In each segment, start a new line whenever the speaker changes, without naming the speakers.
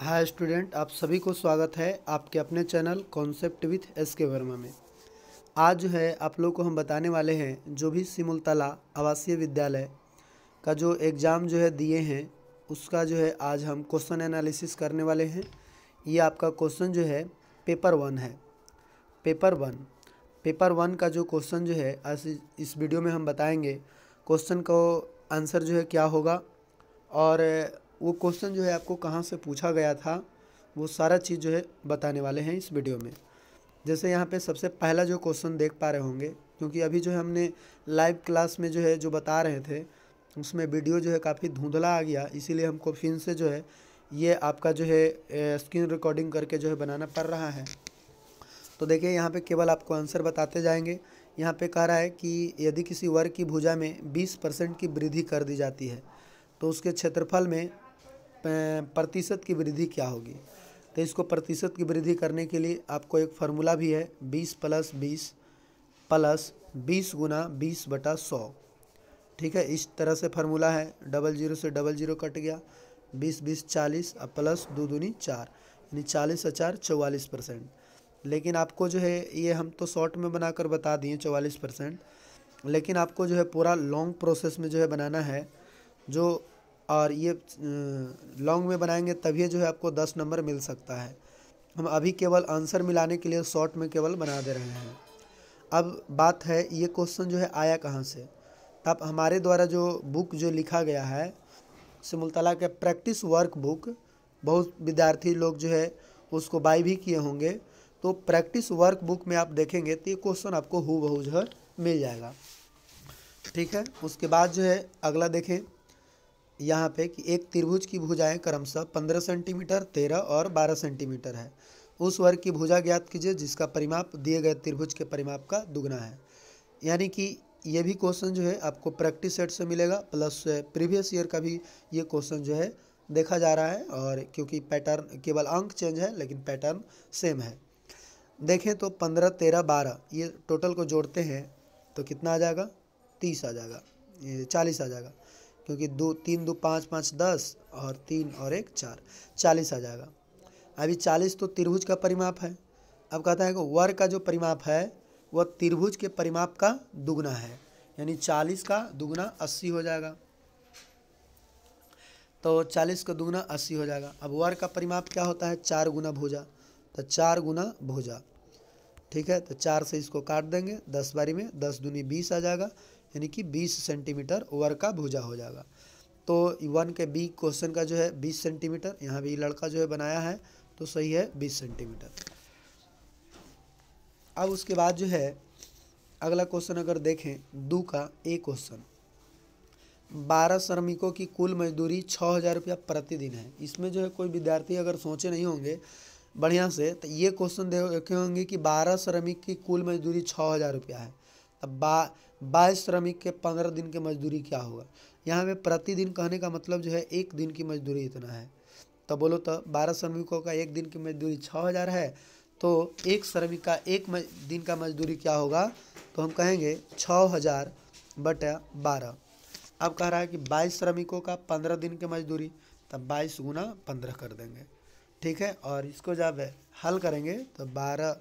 hi student आप सभी को स्वागत है आपके अपने चैनल कॉन्सेप्ट विथ एस के वर्मा में आज जो है आप लोग को हम बताने वाले हैं जो भी सिमुलतला आवासीय विद्यालय का जो एग्ज़ाम जो है दिए हैं उसका जो है आज हम क्वेश्चन एनालिसिस करने वाले हैं ये आपका क्वेश्चन जो है पेपर वन है पेपर वन पेपर वन का जो क्वेश्चन जो है आज इस वीडियो में हम बताएंगे क्वेश्चन का आंसर जो है क्या होगा और वो क्वेश्चन जो है आपको कहाँ से पूछा गया था वो सारा चीज़ जो है बताने वाले हैं इस वीडियो में जैसे यहाँ पे सबसे पहला जो क्वेश्चन देख पा रहे होंगे क्योंकि अभी जो है हमने लाइव क्लास में जो है जो बता रहे थे उसमें वीडियो जो है काफ़ी धुंधला आ गया इसीलिए हमको फिर से जो है ये आपका जो है स्क्रीन रिकॉर्डिंग करके जो है बनाना पड़ रहा है तो देखिए यहाँ पे केवल आपको आंसर बताते जाएंगे यहाँ पे कह रहा है कि यदि किसी वर्ग की भुजा में 20 परसेंट की वृद्धि कर दी जाती है तो उसके क्षेत्रफल में प्रतिशत की वृद्धि क्या होगी तो इसको प्रतिशत की वृद्धि करने के लिए आपको एक फार्मूला भी है बीस प्लस बीस प्लस बीस गुना बीस बटा सौ ठीक है इस तरह से फार्मूला है डबल जीरो से डबल जीरो कट गया बीस बीस चालीस और प्लस दो दूनी चार यानी चालीस और चार चौवालीस परसेंट लेकिन आपको जो है ये हम तो शॉर्ट में बनाकर बता दिए चौवालीस परसेंट लेकिन आपको जो है पूरा लॉन्ग प्रोसेस में जो है बनाना है जो और ये लॉन्ग में बनाएंगे तभी जो है आपको दस नंबर मिल सकता है हम अभी केवल आंसर मिलाने के लिए शॉर्ट में केवल बना दे रहे हैं अब बात है ये क्वेश्चन जो है आया कहाँ से तब हमारे द्वारा जो बुक जो लिखा गया है सिमुलतला के प्रैक्टिस वर्क बुक बहुत विद्यार्थी लोग जो है उसको बाई भी किए होंगे तो प्रैक्टिस वर्क बुक में आप देखेंगे तो ये क्वेश्चन आपको हु बहू जो मिल जाएगा ठीक है उसके बाद जो है अगला देखें यहाँ पे कि एक त्रिभुज की भुजाएं क्रमशः पंद्रह सेंटीमीटर तेरह और बारह सेंटीमीटर है उस वर्ग की भुजा ज्ञात कीजिए जिसका परिमाप दिए गए त्रिभुज के परिमाप का दुगना है यानी कि ये भी क्वेश्चन जो है आपको प्रैक्टिस सेट से मिलेगा प्लस प्रीवियस ईयर का भी ये क्वेश्चन जो है देखा जा रहा है और क्योंकि पैटर्न केवल अंक चेंज है लेकिन पैटर्न सेम है देखें तो पंद्रह तेरह बारह ये टोटल को जोड़ते हैं तो कितना आ जाएगा तीस आ जाएगा चालीस आ जाएगा क्योंकि दो तीन दो पाँच पाँच दस और तीन और एक चार चालीस आ जाएगा अभी चालीस तो त्रिभुज का परिमाप है अब कहता है कि वर का जो परिमाप है वह त्रिभुज के परिमाप का दुगना है यानी चालीस का दुगना अस्सी हो जाएगा तो चालीस का दुगना अस्सी हो जाएगा अब वर का परिमाप क्या होता है चार गुना भुजा तो चार गुना भुजा ठीक है तो चार से इसको काट देंगे दस बारी में दस दूनी बीस आ जाएगा यानी कि 20 सेंटीमीटर वर्ग का भुजा हो जाएगा तो वन के बी क्वेश्चन का जो है 20 सेंटीमीटर यहाँ भी लड़का जो है बनाया है तो सही है 20 सेंटीमीटर अब उसके बाद जो है अगला क्वेश्चन अगर देखें दू का ए क्वेश्चन बारह श्रमिकों की कुल मजदूरी छः हज़ार रुपया प्रतिदिन है इसमें जो है कोई विद्यार्थी अगर सोचे नहीं होंगे बढ़िया से तो ये क्वेश्चन देखे होंगे कि बारह श्रमिक की कुल मजदूरी छः हज़ार रुपया है तब बा बाईस श्रमिक के पंद्रह दिन के मजदूरी क्या होगा यहाँ पे प्रतिदिन कहने का मतलब जो है एक दिन की मजदूरी इतना है तो बोलो तो बारह श्रमिकों का एक दिन की मजदूरी छः हज़ार है तो एक श्रमिक का एक दिन का मजदूरी क्या होगा तो हम कहेंगे छः हज़ार बटा बारह अब कह रहा है कि बाईस श्रमिकों का पंद्रह दिन की मजदूरी तब बाईस गुना पंद्रह कर देंगे ठीक है और इसको जब हल करेंगे तो बारह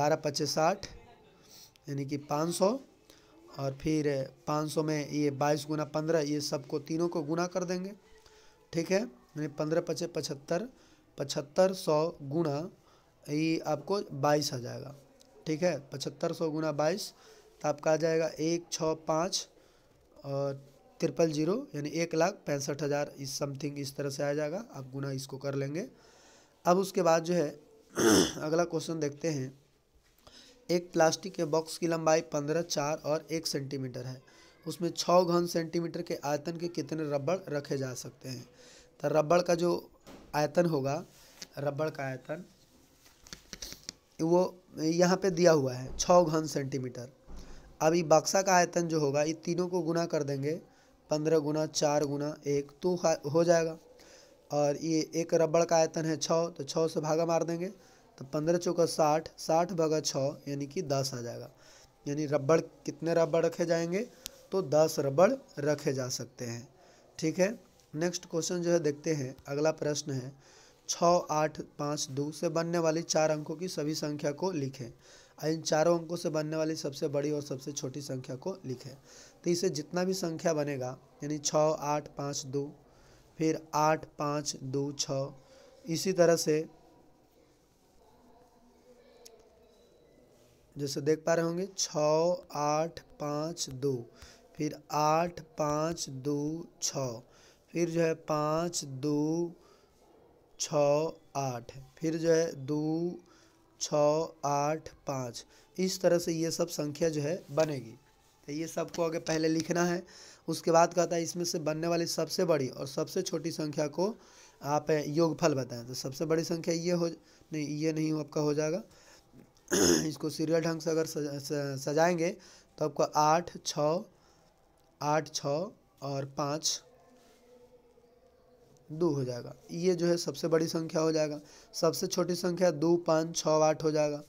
बारह पच्चीस साठ यानी कि पाँच सौ और फिर 500 में ये 22 गुना पंद्रह ये सबको तीनों को गुना कर देंगे ठीक है यानी पंद्रह पचे पचहत्तर पचहत्तर सौ गुना ये आपको बाईस आ जाएगा ठीक है पचहत्तर सौ गुना बाईस तो आपका आ जाएगा एक छः पाँच और ट्रिपल जीरो यानी एक लाख पैंसठ हज़ार इस समथिंग इस तरह से आ जाएगा आप गुना इसको कर लेंगे अब उसके बाद जो है अगला क्वेश्चन देखते हैं एक प्लास्टिक के बॉक्स की लंबाई पंद्रह चार और एक सेंटीमीटर है उसमें छः घन सेंटीमीटर के आयतन के कितने रबड़ रखे जा सकते हैं तो रबड़ का जो आयतन होगा रबड़ का आयतन वो यहाँ पे दिया हुआ है छः घन सेंटीमीटर अब ये बक्सा का आयतन जो होगा ये तीनों को गुना कर देंगे पंद्रह गुना चार गुना एक तो हो जाएगा और ये एक रबड़ का आयतन है छः तो छः से भागा मार देंगे तो पंद्रह चौका साठ साठ भागा छः यानी कि दस आ जाएगा यानी रबड़ कितने रबड़ रखे जाएंगे तो दस रबड़ रखे जा सकते हैं ठीक है नेक्स्ट क्वेश्चन जो है देखते हैं अगला प्रश्न है छः आठ पाँच दो से बनने वाली चार अंकों की सभी संख्या को लिखें और इन चारों अंकों से बनने वाली सबसे बड़ी और सबसे छोटी संख्या को लिखें तो इसे जितना भी संख्या बनेगा यानी छः आठ पाँच दो फिर आठ पाँच दो छः इसी तरह से जैसे देख पा रहे होंगे छ आठ पाँच दो फिर आठ पाँच दो छ फिर जो है पाँच दो छ आठ फिर जो है दो छ आठ पाँच इस तरह से ये सब संख्या जो है बनेगी तो ये सबको आगे पहले लिखना है उसके बाद कहता है इसमें से बनने वाली सबसे बड़ी और सबसे छोटी संख्या को आप योगफल बताएं तो सबसे बड़ी संख्या ये हो नहीं ये नहीं आपका हो जाएगा इसको सीरियल ढंग से अगर सजाएंगे तो आपको आठ छः आठ छ और पाँच दो हो जाएगा ये जो है सबसे बड़ी संख्या हो जाएगा सबसे छोटी संख्या दो पाँच छ आठ हो जाएगा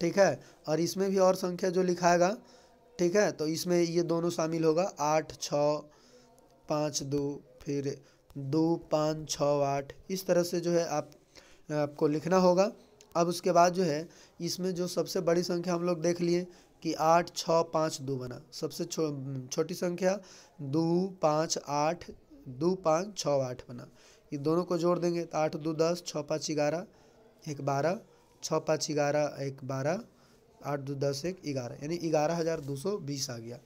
ठीक है और इसमें भी और संख्या जो लिखाएगा ठीक है तो इसमें ये दोनों शामिल होगा आठ छ पाँच दो फिर दो पाँच छः आठ इस तरह से जो है आप आपको लिखना होगा अब उसके बाद जो है इसमें जो सबसे बड़ी संख्या हम लोग देख लिए कि आठ छः पाँच दो बना सबसे छो छोटी संख्या दो पाँच आठ दो पाँच छः आठ बना ये दोनों को जोड़ देंगे तो आठ दो दस छः पाँच ग्यारह एक बारह छः पाँच ग्यारह एक बारह आठ दो दस एक ग्यारह यानी ग्यारह हज़ार दो सौ बीस आ गया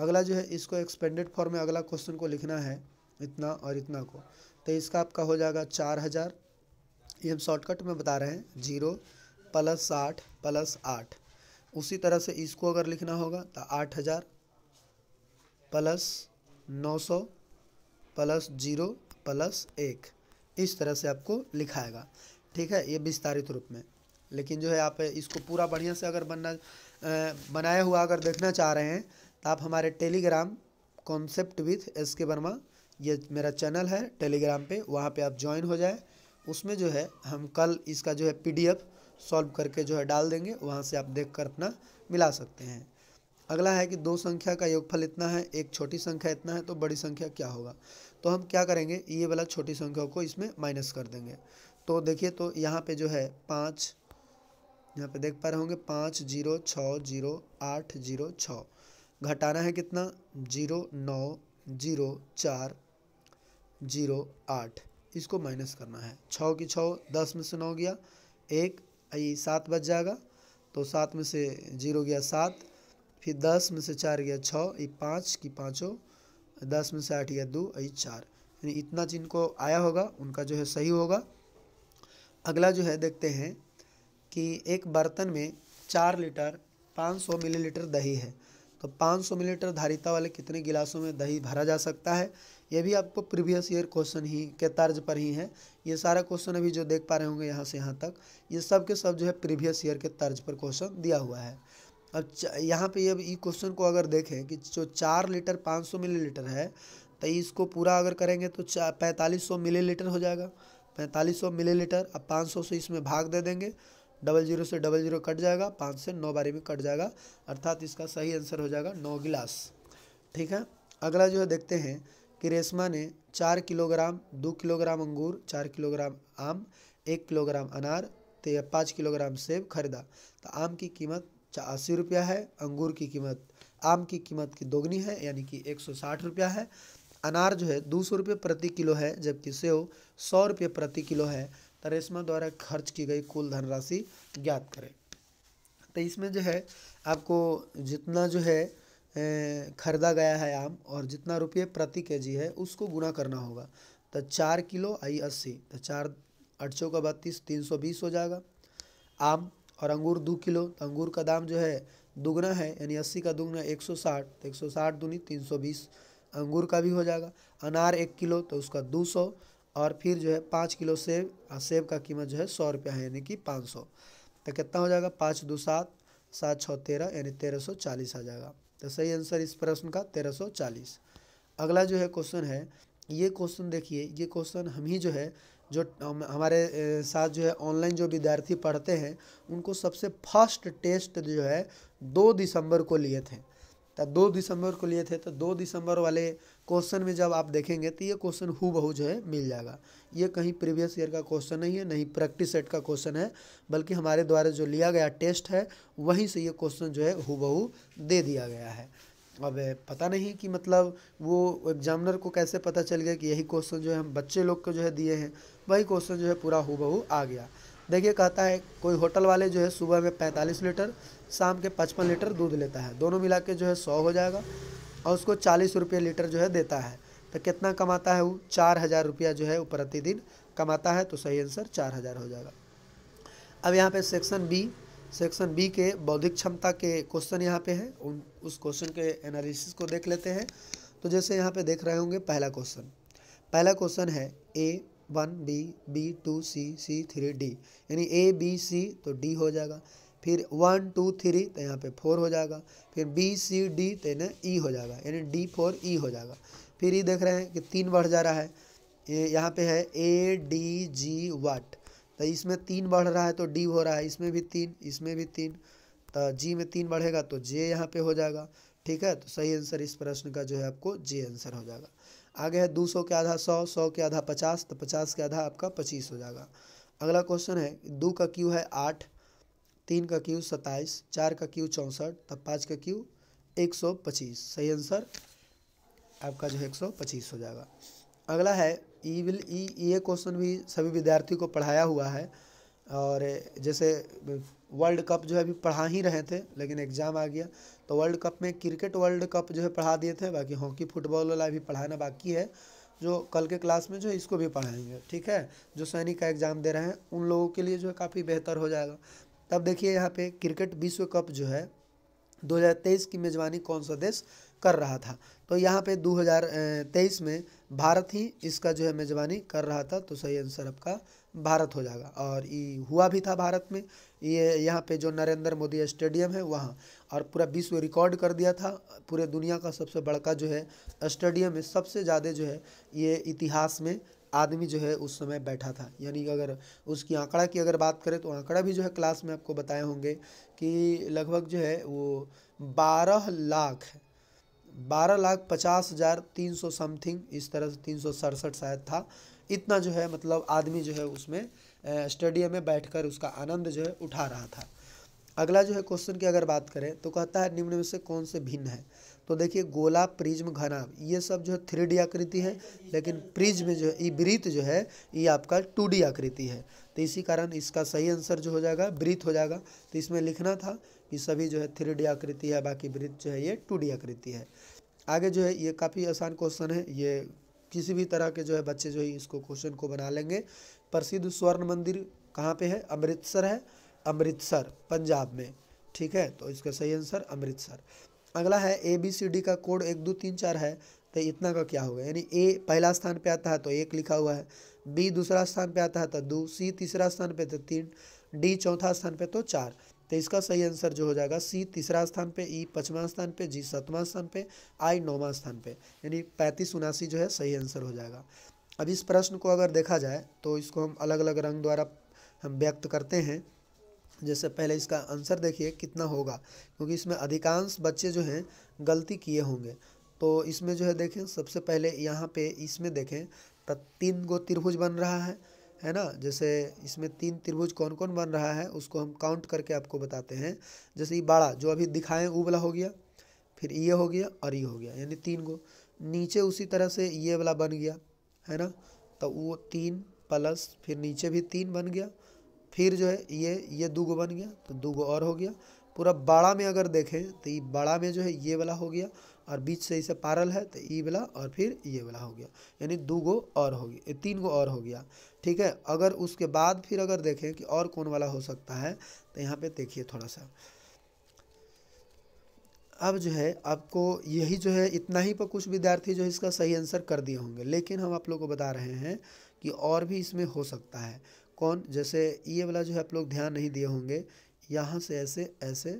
अगला जो है इसको एक्सपेंडेड फॉर्म में अगला क्वेश्चन को लिखना है इतना और इतना को तो इसका आपका हो जाएगा चार हज़ार ये हम शॉर्टकट में बता रहे हैं जीरो प्लस साठ प्लस आठ उसी तरह से इसको अगर लिखना होगा तो आठ हज़ार प्लस नौ सौ प्लस जीरो प्लस एक इस तरह से आपको लिखाएगा ठीक है ये विस्तारित रूप में लेकिन जो है आप इसको पूरा बढ़िया से अगर बनना बनाया हुआ अगर देखना चाह रहे हैं तो आप हमारे टेलीग्राम कॉन्सेप्ट विथ एस के वर्मा ये मेरा चैनल है टेलीग्राम पे वहाँ पे आप ज्वाइन हो जाए उसमें जो है हम कल इसका जो है पीडीएफ सॉल्व करके जो है डाल देंगे वहाँ से आप देख कर अपना मिला सकते हैं अगला है कि दो संख्या का योगफल इतना है एक छोटी संख्या इतना है तो बड़ी संख्या क्या होगा तो हम क्या करेंगे ये वाला छोटी संख्या को इसमें माइनस कर देंगे तो देखिए तो यहाँ पे जो है पाँच यहाँ पे देख पा रहे होंगे पाँच जीरो छः जीरो आठ जीरो छः घटाना है कितना जीरो नौ जीरो चार जीरो आठ इसको माइनस करना है छः की छः दस में से नौ गया एक ये सात बच जाएगा तो सात में से जीरो गया सात फिर दस में से चार गया छः ये पाँच की पाँचों दस में से आठ गया दो आई चार यानी इतना जिनको आया होगा उनका जो है सही होगा अगला जो है देखते हैं कि एक बर्तन में चार लीटर पाँच सौ मिलीलीटर दही है तो 500 मिलीलीटर धारिता वाले कितने गिलासों में दही भरा जा सकता है ये भी आपको प्रीवियस ईयर क्वेश्चन ही के तर्ज पर ही है ये सारा क्वेश्चन अभी जो देख पा रहे होंगे यहाँ से यहाँ तक ये सब के सब जो है प्रीवियस ईयर के तर्ज पर क्वेश्चन दिया हुआ है अब यहाँ पे अब ई क्वेश्चन को अगर देखें कि जो चार लीटर पाँच सौ मिलीलीटर है तो इसको पूरा अगर करेंगे तो चा पैंतालीस सौ मिलीलीटर हो जाएगा पैंतालीस सौ मिलीलीटर अब पाँच सौ से इसमें भाग दे देंगे डबल जीरो से डबल जीरो कट जाएगा पाँच से नौ बारी में कट जाएगा अर्थात इसका सही आंसर हो जाएगा नौ गिलास ठीक है अगला जो है देखते हैं कि रेशमा ने चार किलोग्राम दो किलोग्राम अंगूर चार किलोग्राम आम एक किलोग्राम अनार तो पाँच किलोग्राम सेब खरीदा तो आम की कीमत अस्सी रुपया है अंगूर की कीमत आम की कीमत की दोगुनी है यानी कि एक सौ साठ रुपया है अनार जो है दो सौ रुपये प्रति किलो है जबकि सेब सौ रुपये प्रति किलो है तो रेशमा द्वारा खर्च की गई कुल धनराशि ज्ञात करें तो इसमें जो है आपको जितना जो है ख़रीदा गया है आम और जितना रुपये प्रति के जी है उसको गुना करना होगा तो चार किलो आई अस्सी तो चार सौ का बत्तीस तीन सौ बीस हो जाएगा आम और अंगूर दो किलो तो अंगूर का दाम जो है दुगना है यानी अस्सी का दुगना एक सौ साठ तो एक सौ साठ दूनी तीन सौ बीस अंगूर का भी हो जाएगा अनार एक किलो तो उसका दो सौ और फिर जो है पाँच किलो सेब और सेब का कीमत जो है सौ रुपया है यानी कि पाँच सौ तो कितना हो जाएगा पाँच दो सात सात छः तेरह यानी तेरह सौ चालीस आ जाएगा तो सही आंसर इस प्रश्न का तेरह सौ चालीस अगला जो है क्वेश्चन है ये क्वेश्चन देखिए ये क्वेश्चन हम ही जो है जो हमारे साथ जो है ऑनलाइन जो विद्यार्थी पढ़ते हैं उनको सबसे फर्स्ट टेस्ट जो है दो दिसंबर को लिए थे तो दो दिसंबर को लिए थे तो दो दिसंबर वाले क्वेश्चन में जब आप देखेंगे तो ये क्वेश्चन हु बहु जो है मिल जाएगा ये कहीं प्रीवियस ईयर का क्वेश्चन नहीं है नहीं प्रैक्टिस सेट का क्वेश्चन है बल्कि हमारे द्वारा जो लिया गया टेस्ट है वहीं से ये क्वेश्चन जो है हु बहु दे दिया गया है अब पता नहीं कि मतलब वो एग्जामिनर को कैसे पता चल गया कि यही क्वेश्चन जो है हम बच्चे लोग को जो है दिए हैं वही क्वेश्चन जो है पूरा हु आ गया देखिए कहता है कोई होटल वाले जो है सुबह में पैंतालीस लीटर शाम के पचपन लीटर दूध लेता है दोनों मिला के जो है सौ हो जाएगा और उसको चालीस रुपये लीटर जो है देता है तो कितना कमाता है वो चार हज़ार रुपया जो है वो प्रतिदिन कमाता है तो सही आंसर चार हज़ार हो जाएगा अब यहाँ पे सेक्शन बी सेक्शन बी के बौद्धिक क्षमता के क्वेश्चन यहाँ पे हैं उन उस क्वेश्चन के एनालिसिस को देख लेते हैं तो जैसे यहाँ पे देख रहे होंगे पहला क्वेश्चन पहला क्वेश्चन है A one B B two C C three D यानी ए बी सी तो डी हो जाएगा फिर वन टू थ्री तो यहाँ पे फोर हो जाएगा फिर बी सी डी तो ना ई हो जाएगा यानी डी फोर ई हो जाएगा फिर ये देख रहे हैं कि तीन बढ़ जा रहा है यहाँ पे है ए डी जी वाट तो इसमें तीन बढ़ रहा है तो डी हो रहा है इसमें भी तीन इसमें भी तीन तो जी में तीन बढ़ेगा तो जे यहाँ पे हो जाएगा ठीक है तो सही आंसर इस प्रश्न का जो है आपको जे आंसर हो जाएगा आगे है दो सौ के आधा सौ सौ के आधा पचास तो पचास के आधा आपका पच्चीस हो जाएगा अगला क्वेश्चन है दो का क्यू है आठ तीन का क्यू सत्ताईस चार का क्यू चौंसठ तब तो पाँच का क्यू एक सौ पच्चीस सही आंसर आपका जो है एक सौ पच्चीस हो जाएगा अगला है ई विल ई ये क्वेश्चन भी सभी विद्यार्थी को पढ़ाया हुआ है और जैसे वर्ल्ड कप जो है अभी पढ़ा ही रहे थे लेकिन एग्ज़ाम आ गया तो वर्ल्ड कप में क्रिकेट वर्ल्ड कप जो है पढ़ा दिए थे बाकी हॉकी फुटबॉल वाला भी पढ़ाना बाकी है जो कल के क्लास में जो है इसको भी पढ़ाएंगे ठीक है जो सैनिक का एग्ज़ाम दे रहे हैं उन लोगों के लिए जो है काफ़ी बेहतर हो जाएगा तब देखिए यहाँ पे क्रिकेट विश्व कप जो है 2023 की मेज़बानी कौन सा देश कर रहा था तो यहाँ पे 2023 में भारत ही इसका जो है मेज़बानी कर रहा था तो सही आंसर आपका भारत हो जाएगा और ये हुआ भी था भारत में ये यहाँ पे जो नरेंद्र मोदी स्टेडियम है वहाँ और पूरा विश्व रिकॉर्ड कर दिया था पूरे दुनिया का सबसे बड़का जो है स्टेडियम में सबसे ज़्यादा जो है ये इतिहास में आदमी जो है उस समय बैठा था यानी कि अगर उसकी आंकड़ा की अगर बात करें तो आंकड़ा भी जो है क्लास में आपको बताए होंगे कि लगभग जो है वो बारह लाख बारह लाख पचास हज़ार तीन सौ समथिंग इस तरह से तीन सौ सड़सठ शायद था इतना जो है मतलब आदमी जो है उसमें स्टेडियम में बैठकर उसका आनंद जो है उठा रहा था अगला जो है क्वेश्चन की अगर बात करें तो कहता है निम्न में से कौन से भिन्न है तो देखिए गोला प्रिज्म घना ये सब जो है थ्री डी आकृति है लेकिन प्रिज्म जो है ये ब्रीत जो है ये आपका टू डी आकृति है तो इसी कारण इसका सही आंसर जो हो जाएगा ब्रीत हो जाएगा तो इसमें लिखना था कि सभी जो है थ्री डी आकृति है बाकी ब्रीत जो है ये टू डी आकृति है आगे जो है ये काफ़ी आसान क्वेश्चन है ये किसी भी तरह के जो है बच्चे जो है इसको क्वेश्चन को बना लेंगे प्रसिद्ध स्वर्ण मंदिर कहाँ पे है अमृतसर है अमृतसर पंजाब में ठीक है तो इसका सही आंसर अमृतसर अगला है ए बी सी डी का कोड एक दो तीन चार है तो इतना का क्या होगा यानी ए पहला स्थान पे आता है तो एक लिखा हुआ है बी दूसरा स्थान पे आता है तो दो सी तीसरा स्थान पे तो तीन डी चौथा स्थान पे तो चार तो इसका सही आंसर जो हो जाएगा सी तीसरा स्थान पे ई e पचवा स्थान पे जी सतवा स्थान पे आई नौवा स्थान पे यानी पैंतीस उनासी जो है सही आंसर हो जाएगा अब इस प्रश्न को अगर देखा जाए तो इसको हम अलग अलग रंग द्वारा हम व्यक्त करते हैं जैसे पहले इसका आंसर देखिए कितना होगा क्योंकि इसमें अधिकांश बच्चे जो हैं गलती किए होंगे तो इसमें जो है देखें सबसे पहले यहाँ पे इसमें देखें तो तीन गो त्रिभुज बन रहा है है ना जैसे इसमें तीन त्रिभुज कौन कौन बन रहा है उसको हम काउंट करके आपको बताते हैं जैसे ये बाड़ा जो अभी दिखाएँ वो वाला हो गया फिर ये हो गया और ये हो गया यानी तीन गो नीचे उसी तरह से ये वाला बन गया है ना तो वो तीन प्लस फिर नीचे भी तीन बन गया फिर जो है ये ये दो गो बन गया तो दो गो और हो गया पूरा बाड़ा में अगर देखें तो ये बाड़ा में जो है ये वाला हो गया और बीच से इसे पारल है तो ई वाला और फिर ये वाला हो गया यानी दो गो और हो गया तीन गो और हो गया ठीक है अगर उसके बाद फिर अगर देखें कि और कौन वाला हो सकता है तो यहाँ पे देखिए थोड़ा सा अब जो है आपको यही जो है इतना ही पर कुछ विद्यार्थी जो है इसका सही आंसर कर दिए होंगे लेकिन हम आप लोग को बता रहे हैं कि और भी इसमें हो सकता है कौन जैसे ये वाला जो है आप लोग ध्यान नहीं दिए होंगे यहाँ से ऐसे ऐसे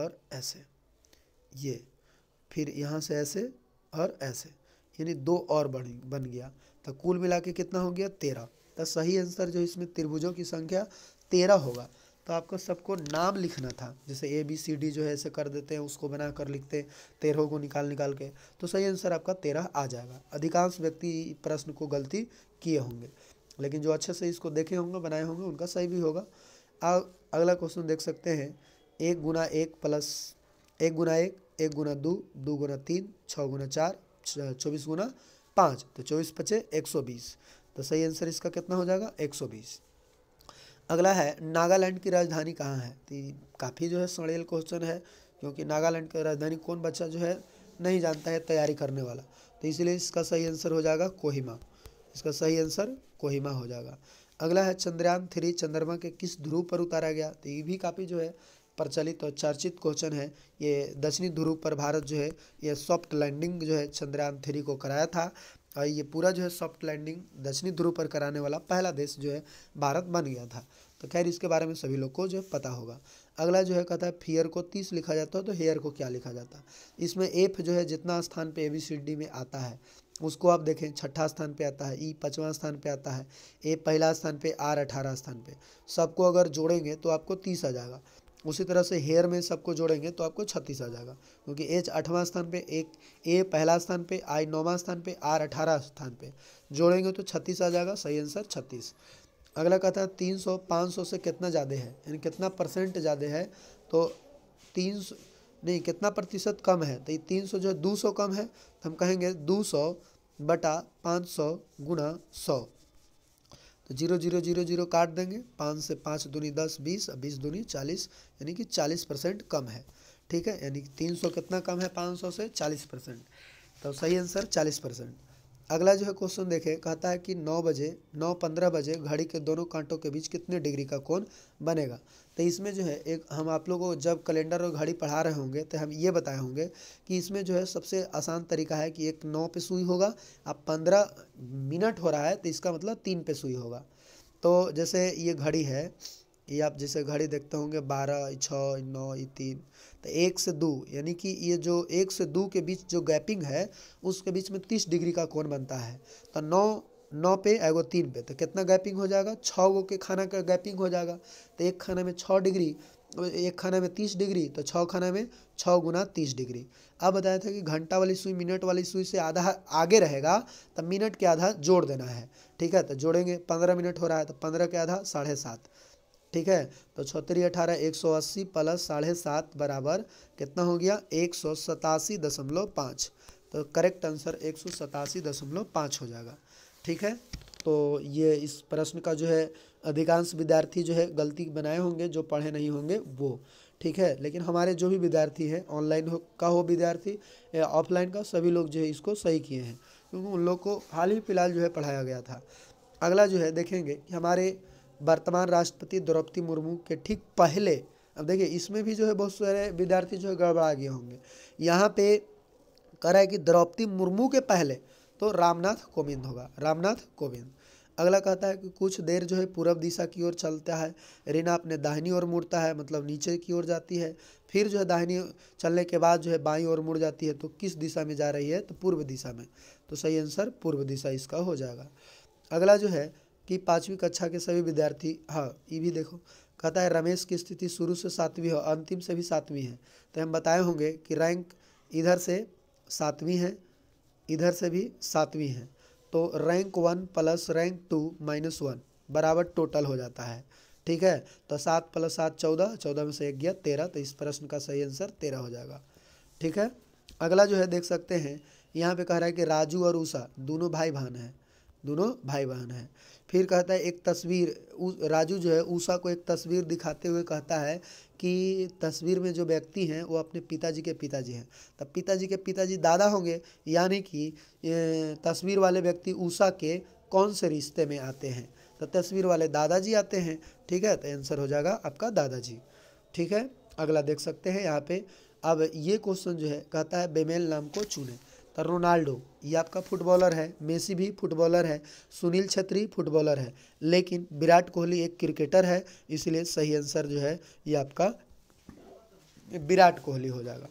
और ऐसे ये फिर यहाँ से ऐसे और ऐसे यानी दो और बन बन गया तो कुल मिला के कितना हो गया तेरह तो सही आंसर जो इसमें त्रिभुजों की संख्या तेरह होगा तो आपको सबको नाम लिखना था जैसे ए बी सी डी जो है ऐसे कर देते हैं उसको बना कर लिखते हैं को निकाल निकाल के तो सही आंसर आपका तेरह आ जाएगा अधिकांश व्यक्ति प्रश्न को गलती किए होंगे लेकिन जो अच्छे से इसको देखे होंगे बनाए होंगे उनका सही भी होगा अब अगला क्वेश्चन देख सकते हैं एक गुना एक प्लस एक गुना एक एक गुना दो दो गुना तीन छः गुना चार चौबीस गुना पाँच तो चौबीस पचे एक सौ बीस तो सही आंसर इसका कितना हो जाएगा एक सौ बीस अगला है नागालैंड की राजधानी कहाँ है तो काफ़ी जो है सड़ेल क्वेश्चन है क्योंकि नागालैंड की राजधानी कौन बच्चा जो है नहीं जानता है तैयारी करने वाला तो इसलिए इसका सही आंसर हो जाएगा कोहिमा इसका सही आंसर कोहिमा हो जाएगा अगला है चंद्रयान थ्री चंद्रमा के किस ध्रुव पर उतारा गया तो ये भी काफ़ी जो है प्रचलित और चर्चित क्वेश्चन है ये दक्षिणी ध्रुव पर भारत जो है ये सॉफ्ट लैंडिंग जो है चंद्रयान थ्री को कराया था और ये पूरा जो है सॉफ्ट लैंडिंग दक्षिणी ध्रुव पर कराने वाला पहला देश जो है भारत बन गया था तो खैर इसके बारे में सभी लोग को जो है पता होगा अगला जो है कहता है फियर को तीस लिखा जाता है तो हेयर को क्या लिखा जाता है इसमें एफ जो है जितना स्थान पे ए बी सी डी में आता है उसको आप देखें छठा स्थान पे आता है ई पचवा स्थान पे आता है ए पहला स्थान पे आर अठारह स्थान पे सबको अगर जोड़ेंगे तो आपको तीस आ जाएगा उसी तरह से हेयर में सबको जोड़ेंगे तो आपको छत्तीस आ जाएगा क्योंकि एच आठवां स्थान पे एक ए पहला स्थान पे आई नौवां स्थान पे आर अठारह स्थान पे जोड़ेंगे तो छत्तीस आ जाएगा सही आंसर छत्तीस अगला कहता है तीन सौ पाँच सौ से कितना ज़्यादा है यानी कितना परसेंट ज़्यादा है तो तीन नहीं कितना प्रतिशत कम है तो ये तीन सौ जो है दो सौ कम है तो हम कहेंगे दो सौ बटा पाँच सौ गुणा सौ तो जीरो जीरो जीरो जीरो काट देंगे पाँच से पाँच दूनी दस बीस और बीस दूनी चालीस यानी कि चालीस परसेंट कम है ठीक है यानी कि तीन सौ कितना कम है पाँच सौ से चालीस परसेंट तो सही आंसर चालीस परसेंट अगला जो है क्वेश्चन देखें कहता है कि नौ बजे नौ पंद्रह बजे घड़ी के दोनों कांटों के बीच कितने डिग्री का कोण बनेगा तो इसमें जो है एक हम आप लोगों को जब कैलेंडर और घड़ी पढ़ा रहे होंगे तो हम ये बताए होंगे कि इसमें जो है सबसे आसान तरीका है कि एक नौ पे सुई होगा अब पंद्रह मिनट हो रहा है तो इसका मतलब तीन पे सुई होगा तो जैसे ये घड़ी है ये आप जैसे घड़ी देखते होंगे बारह छः नौ ये तीन तो एक से दो यानी कि ये जो एक से दो के बीच जो गैपिंग है उसके बीच में तीस डिग्री का कोण बनता है तो नौ नौ पे एगो तीन पे तो कितना गैपिंग हो जाएगा छः गो के खाना का गैपिंग हो जाएगा तो एक खाना में छः डिग्री एक खाना में तीस डिग्री तो छः खाना में छः गुना तीस डिग्री अब बताया था कि घंटा वाली सुई मिनट वाली सुई से आधा आगे रहेगा तो मिनट के आधा जोड़ देना है ठीक है तो जोड़ेंगे पंद्रह मिनट हो रहा है तो पंद्रह के आधा साढ़े सात ठीक है तो छहत्तरी अठारह एक सौ अस्सी प्लस साढ़े सात बराबर कितना हो गया एक सौ सतासी दशमलव पाँच तो करेक्ट आंसर एक सौ सतासी दशमलव पाँच हो जाएगा ठीक है तो ये इस प्रश्न का जो है अधिकांश विद्यार्थी जो है गलती बनाए होंगे जो पढ़े नहीं होंगे वो ठीक है लेकिन हमारे जो भी विद्यार्थी हैं ऑनलाइन हो का हो विद्यार्थी या ऑफलाइन का सभी लोग जो है इसको सही किए हैं क्योंकि उन लोग को हाल ही फिलहाल जो है पढ़ाया गया था अगला जो है देखेंगे कि हमारे वर्तमान राष्ट्रपति द्रौपदी मुर्मू के ठीक पहले अब देखिए इसमें भी जो है बहुत सारे विद्यार्थी जो है गड़बड़ा गए होंगे यहाँ पे कह रहा है कि द्रौपदी मुर्मू के पहले तो रामनाथ कोविंद होगा रामनाथ कोविंद अगला कहता है कि कुछ देर जो है पूर्व दिशा की ओर चलता है रीना अपने दाहिनी ओर मुड़ता है मतलब नीचे की ओर जाती है फिर जो है दाहिनी चलने के बाद जो है बाई ओर मुड़ जाती है तो किस दिशा में जा रही है तो पूर्व दिशा में तो सही आंसर पूर्व दिशा इसका हो जाएगा अगला जो है कि पाँचवीं कक्षा के सभी विद्यार्थी हाँ ये भी देखो कहता है रमेश की स्थिति शुरू से सातवीं है अंतिम से भी सातवीं है तो हम बताए होंगे कि रैंक इधर से सातवीं है इधर से भी सातवीं है तो rank one plus rank two minus one बराबर टोटल हो जाता है ठीक है तो सात प्लस सात चौदह चौदह में से एक गया तेरह तो इस प्रश्न का सही आंसर तेरह हो जाएगा ठीक है अगला जो है देख सकते हैं यहाँ पे कह रहा है कि राजू और उषा दोनों भाई बहन हैं दोनों भाई बहन हैं फिर कहता है एक तस्वीर राजू जो है ऊषा को एक तस्वीर दिखाते हुए कहता है कि तस्वीर में जो व्यक्ति हैं वो अपने पिताजी के पिताजी हैं तब पिताजी के पिताजी दादा होंगे यानी कि तस्वीर वाले व्यक्ति ऊषा के कौन से रिश्ते में आते हैं तो तस्वीर वाले दादाजी आते हैं ठीक है तो आंसर हो जाएगा आपका दादाजी ठीक है अगला देख सकते हैं यहाँ पे अब ये क्वेश्चन जो है कहता है बेमेल नाम को चुने तो रोनाल्डो ये आपका फुटबॉलर है मेसी भी फुटबॉलर है सुनील छत्री फुटबॉलर है लेकिन विराट कोहली एक क्रिकेटर है इसलिए सही आंसर जो है ये आपका विराट कोहली हो जाएगा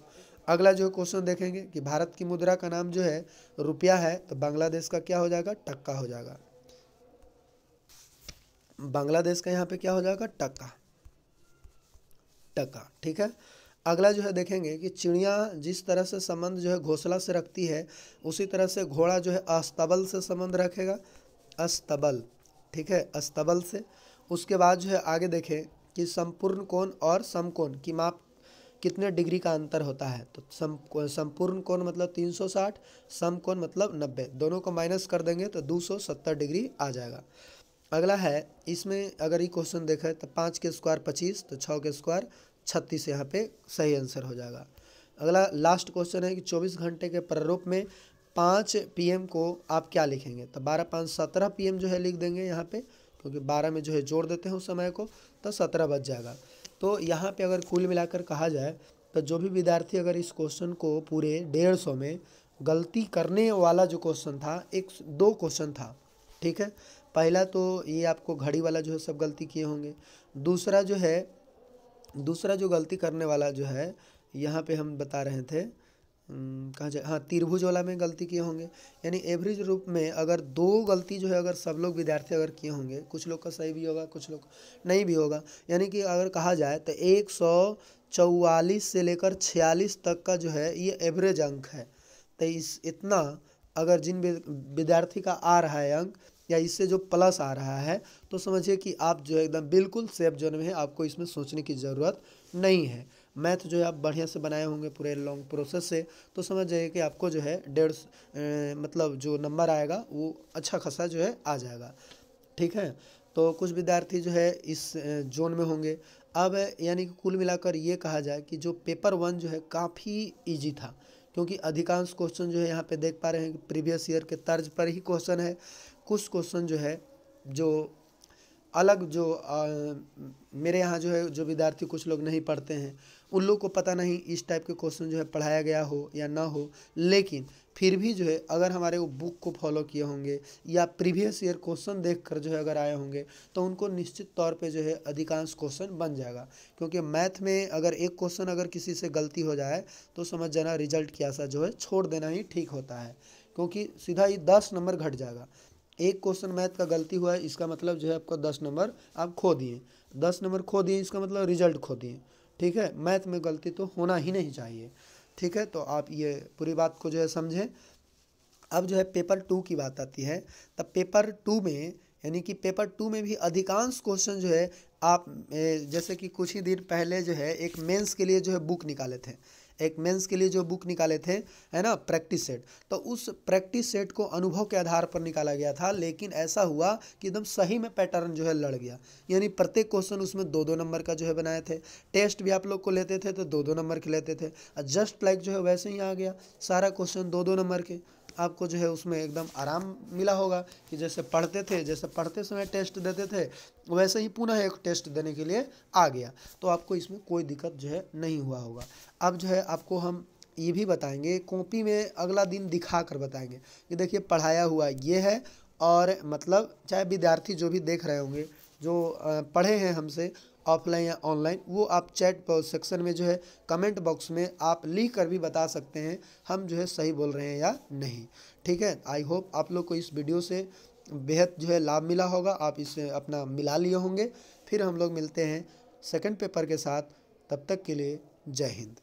अगला जो क्वेश्चन देखेंगे कि भारत की मुद्रा का नाम जो है रुपया है तो बांग्लादेश का क्या हो जाएगा टक्का हो जाएगा बांग्लादेश का यहाँ पे क्या हो जाएगा टक्का टक्का ठीक है अगला जो है देखेंगे कि चिड़िया जिस तरह से संबंध जो है घोसला से रखती है उसी तरह से घोड़ा जो है अस्तबल से संबंध रखेगा अस्तबल ठीक है अस्तबल से उसके बाद जो है आगे देखें कि संपूर्ण कोण और समकोण की माप कितने डिग्री का अंतर होता है तो सम संपूर्ण कोण मतलब 360 समकोण मतलब 90 दोनों को माइनस कर देंगे तो 270 डिग्री आ जाएगा अगला है इसमें अगर ये क्वेश्चन देखें तो पाँच के स्क्वायर पच्चीस तो छः के स्क्वायर छत्तीस यहाँ पे सही आंसर हो जाएगा अगला लास्ट क्वेश्चन है कि चौबीस घंटे के प्ररूप में पाँच पीएम को आप क्या लिखेंगे तो बारह पाँच सत्रह पीएम जो है लिख देंगे यहाँ पे क्योंकि बारह में जो है जोड़ देते हैं उस समय को तो सत्रह बच जाएगा तो यहाँ पे अगर कुल मिलाकर कहा जाए तो जो भी विद्यार्थी अगर इस क्वेश्चन को पूरे डेढ़ सौ में गलती करने वाला जो क्वेश्चन था एक दो क्वेश्चन था ठीक है पहला तो ये आपको घड़ी वाला जो है सब गलती किए होंगे दूसरा जो है दूसरा जो गलती करने वाला जो है यहाँ पे हम बता रहे थे कहाँ जाए हाँ त्रिभुज वाला में गलती किए होंगे यानी एवरेज रूप में अगर दो गलती जो है अगर सब लोग विद्यार्थी अगर किए होंगे कुछ लोग का सही भी होगा कुछ लोग नहीं भी होगा यानी कि अगर कहा जाए तो एक सौ चौवालीस से लेकर छियालीस तक का जो है ये एवरेज अंक है तो इस इतना अगर जिन विद्यार्थी का आ रहा है अंक या इससे जो प्लस आ रहा है तो समझिए कि आप जो एकदम बिल्कुल सेफ जोन में है आपको इसमें सोचने की ज़रूरत नहीं है मैथ जो है आप बढ़िया से बनाए होंगे पूरे लॉन्ग प्रोसेस से तो समझ जाइए कि आपको जो है डेढ़ मतलब जो नंबर आएगा वो अच्छा खासा जो है आ जाएगा ठीक है तो कुछ विद्यार्थी जो है इस जोन में होंगे अब यानी कि कुल मिलाकर ये कहा जाए कि जो पेपर वन जो है काफ़ी ईजी था क्योंकि अधिकांश क्वेश्चन जो है यहाँ पे देख पा रहे हैं कि प्रीवियस ईयर के तर्ज पर ही क्वेश्चन है कुछ क्वेश्चन जो है जो अलग जो आ, मेरे यहाँ जो है जो विद्यार्थी कुछ लोग नहीं पढ़ते हैं उन लोग को पता नहीं इस टाइप के क्वेश्चन जो है पढ़ाया गया हो या ना हो लेकिन फिर भी जो है अगर हमारे वो बुक को फॉलो किए होंगे या प्रीवियस ईयर क्वेश्चन देखकर जो है अगर आए होंगे तो उनको निश्चित तौर पे जो है अधिकांश क्वेश्चन बन जाएगा क्योंकि मैथ में अगर एक क्वेश्चन अगर किसी से गलती हो जाए तो समझ जाना रिजल्ट की आशा जो है छोड़ देना ही ठीक होता है क्योंकि सीधा ही दस नंबर घट जाएगा एक क्वेश्चन मैथ का गलती हुआ है इसका मतलब जो है आपका दस नंबर आप खो दिए दस नंबर खो दिए इसका मतलब रिजल्ट खो दिए ठीक है मैथ में गलती तो होना ही नहीं चाहिए ठीक है तो आप ये पूरी बात को जो है समझें अब जो है पेपर टू की बात आती है तब पेपर टू में यानी कि पेपर टू में भी अधिकांश क्वेश्चन जो है आप जैसे कि कुछ ही दिन पहले जो है एक मेंस के लिए जो है बुक निकाले थे एक मेंस के लिए जो बुक निकाले थे है ना प्रैक्टिस सेट तो उस प्रैक्टिस सेट को अनुभव के आधार पर निकाला गया था लेकिन ऐसा हुआ कि एकदम सही में पैटर्न जो है लड़ गया यानी प्रत्येक क्वेश्चन उसमें दो दो नंबर का जो है बनाए थे टेस्ट भी आप लोग को लेते थे तो दो दो नंबर के लेते थे और जस्ट लाइक जो है वैसे ही आ गया सारा क्वेश्चन दो दो नंबर के आपको जो है उसमें एकदम आराम मिला होगा कि जैसे पढ़ते थे जैसे पढ़ते समय टेस्ट देते थे वैसे ही पुनः एक टेस्ट देने के लिए आ गया तो आपको इसमें कोई दिक्कत जो है नहीं हुआ होगा अब जो है आपको हम ये भी बताएंगे कॉपी में अगला दिन दिखा कर बताएंगे कि देखिए पढ़ाया हुआ ये है और मतलब चाहे विद्यार्थी जो भी देख रहे होंगे जो पढ़े हैं हमसे ऑफलाइन या ऑनलाइन वो आप चैट सेक्शन में जो है कमेंट बॉक्स में आप लिख कर भी बता सकते हैं हम जो है सही बोल रहे हैं या नहीं ठीक है आई होप आप लोग को इस वीडियो से बेहद जो है लाभ मिला होगा आप इसे अपना मिला लिए होंगे फिर हम लोग मिलते हैं सेकंड पेपर के साथ तब तक के लिए जय हिंद